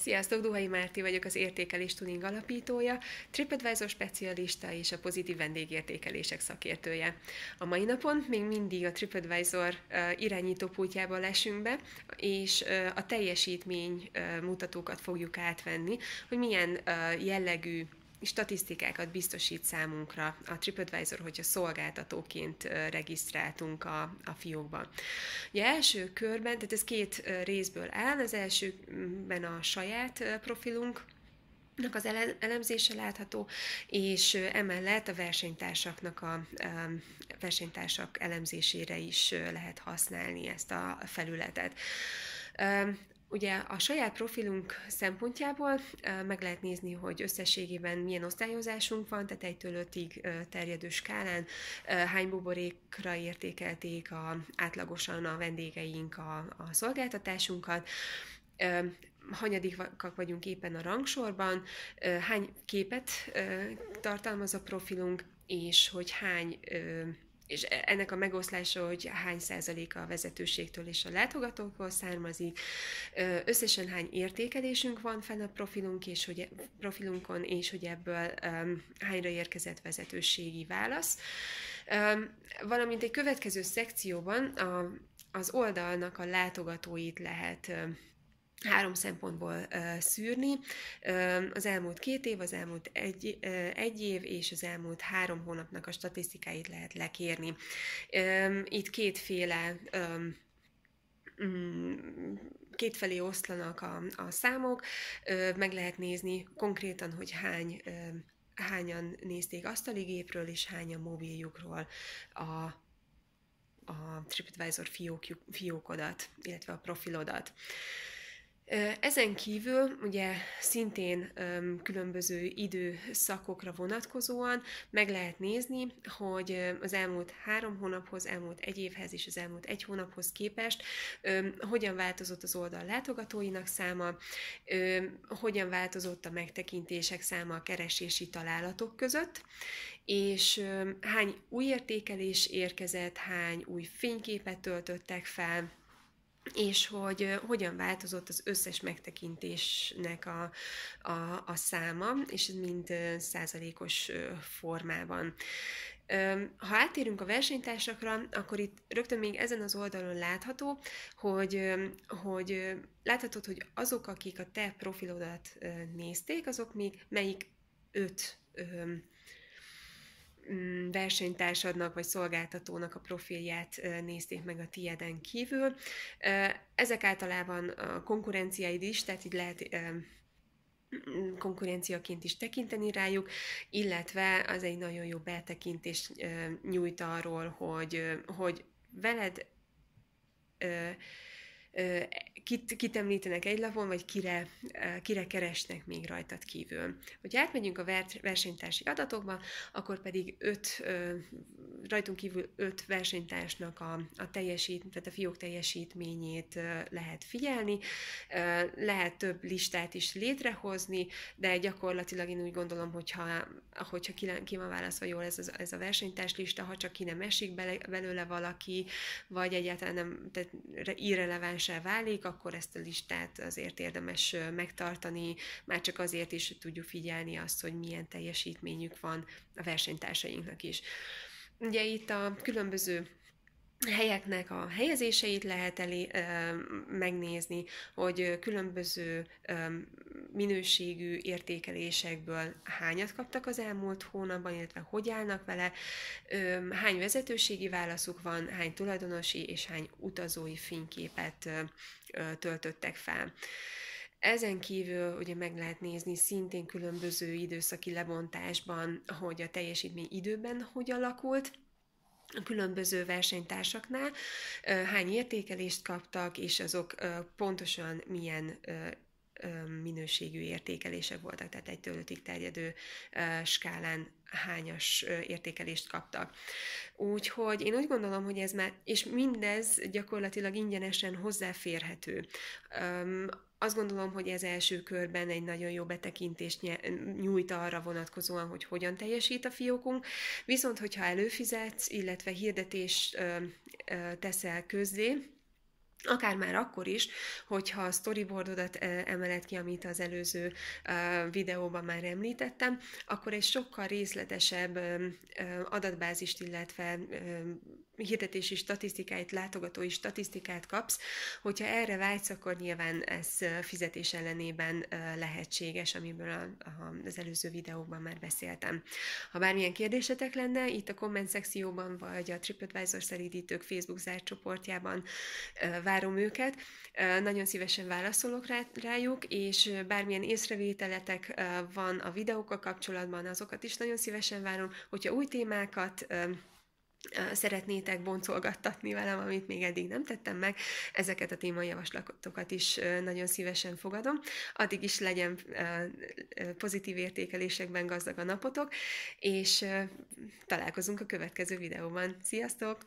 Sziasztok, Duhai Márti vagyok, az Értékelés Tuning alapítója, TripAdvisor specialista és a pozitív vendégértékelések szakértője. A mai napon még mindig a TripAdvisor pultjába lesünk be, és a teljesítmény mutatókat fogjuk átvenni, hogy milyen jellegű statisztikákat biztosít számunkra a TripAdvisor, hogyha szolgáltatóként regisztráltunk a, a fiókban. Ugye első körben, tehát ez két részből áll, az elsőben a saját profilunk, az elemzése látható, és emellett a versenytársaknak a, a versenytársak elemzésére is lehet használni ezt a felületet. Ugye a saját profilunk szempontjából meg lehet nézni, hogy összességében milyen osztályozásunk van, tehát egytől ötig terjedő skálán hány buborékra értékelték a, átlagosan a vendégeink a, a szolgáltatásunkat, hanyadikak vagyunk éppen a rangsorban, hány képet tartalmaz a profilunk, és hogy hány és e, ennek a megoszlása, hogy hány százaléka a vezetőségtől és a látogatókból származik, összesen hány értékelésünk van fenn a profilunk és hogy, e, profilunkon, és hogy ebből um, hányra érkezett vezetőségi válasz. Um, valamint egy következő szekcióban a, az oldalnak a látogatóit lehet um, három szempontból szűrni. Az elmúlt két év, az elmúlt egy, egy év és az elmúlt három hónapnak a statisztikáit lehet lekérni. Itt kétféle mm, kétfelé oszlanak a, a számok, meg lehet nézni konkrétan, hogy hány hányan nézték gépről és hányan mobiljukról a a TripAdvisor fiók, fiókodat, illetve a profilodat. Ezen kívül ugye szintén különböző időszakokra vonatkozóan meg lehet nézni, hogy az elmúlt három hónaphoz, elmúlt egy évhez és az elmúlt egy hónaphoz képest hogyan változott az oldal látogatóinak száma, hogyan változott a megtekintések száma a keresési találatok között, és hány új értékelés érkezett, hány új fényképet töltöttek fel, és hogy hogyan változott az összes megtekintésnek a, a, a száma, és ez mind százalékos formában. Ha átérünk a versenytársakra, akkor itt rögtön még ezen az oldalon látható, hogy, hogy láthatod, hogy azok, akik a te profilodat nézték, azok még melyik öt Mm, versenytársadnak vagy szolgáltatónak a profilját nézték meg a tieden kívül. Ezek általában a konkurenciáid is, tehát így lehet mm, konkurenciaként is tekinteni rájuk, illetve az egy nagyon jó betekintést nyújt arról, hogy, hogy veled kit, kit említenek egy lapon, vagy kire, kire keresnek még rajtad kívül. Hogy átmegyünk a versenytársi adatokba, akkor pedig öt, rajtunk kívül öt versenytársnak a, a teljesít, tehát a fiók teljesítményét lehet figyelni, lehet több listát is létrehozni, de gyakorlatilag én úgy gondolom, hogyha, hogyha ki van válaszva jól ez, az, ez a versenytárs lista, ha csak ki nem esik bele, belőle valaki, vagy egyáltalán nem, tehát irreleváns szükségessé válik, akkor ezt a listát azért érdemes megtartani, már csak azért is hogy tudjuk figyelni azt, hogy milyen teljesítményük van a versenytársainknak is. Ugye itt a különböző helyeknek a helyezéseit lehet elé, ö, megnézni, hogy különböző ö, minőségű értékelésekből hányat kaptak az elmúlt hónapban, illetve hogy állnak vele, hány vezetőségi válaszuk van, hány tulajdonosi és hány utazói fényképet töltöttek fel. Ezen kívül ugye meg lehet nézni szintén különböző időszaki lebontásban, hogy a teljesítmény időben hogy alakult, a különböző versenytársaknál, hány értékelést kaptak, és azok pontosan milyen minőségű értékelések voltak, tehát egy ötig terjedő skálán hányas értékelést kaptak. Úgyhogy én úgy gondolom, hogy ez már, és mindez gyakorlatilag ingyenesen hozzáférhető. Azt gondolom, hogy ez első körben egy nagyon jó betekintést nyújt arra vonatkozóan, hogy hogyan teljesít a fiókunk, viszont hogyha előfizetsz, illetve hirdetést teszel közzé, Akár már akkor is, hogyha a storyboardodat emeled ki, amit az előző videóban már említettem, akkor egy sokkal részletesebb adatbázist, illetve hirdetési statisztikáit, látogatói statisztikát kapsz. Hogyha erre vágysz, akkor nyilván ez fizetés ellenében lehetséges, amiből az előző videóban már beszéltem. Ha bármilyen kérdésetek lenne, itt a komment szekcióban, vagy a TripAdvisor szeridítők Facebook zárt csoportjában várom őket, nagyon szívesen válaszolok rájuk, és bármilyen észrevételetek van a videókkal kapcsolatban, azokat is nagyon szívesen várom, hogyha új témákat szeretnétek boncolgattatni velem, amit még eddig nem tettem meg, ezeket a témajavaslatokat is nagyon szívesen fogadom. Addig is legyen pozitív értékelésekben gazdag a napotok, és találkozunk a következő videóban. Sziasztok!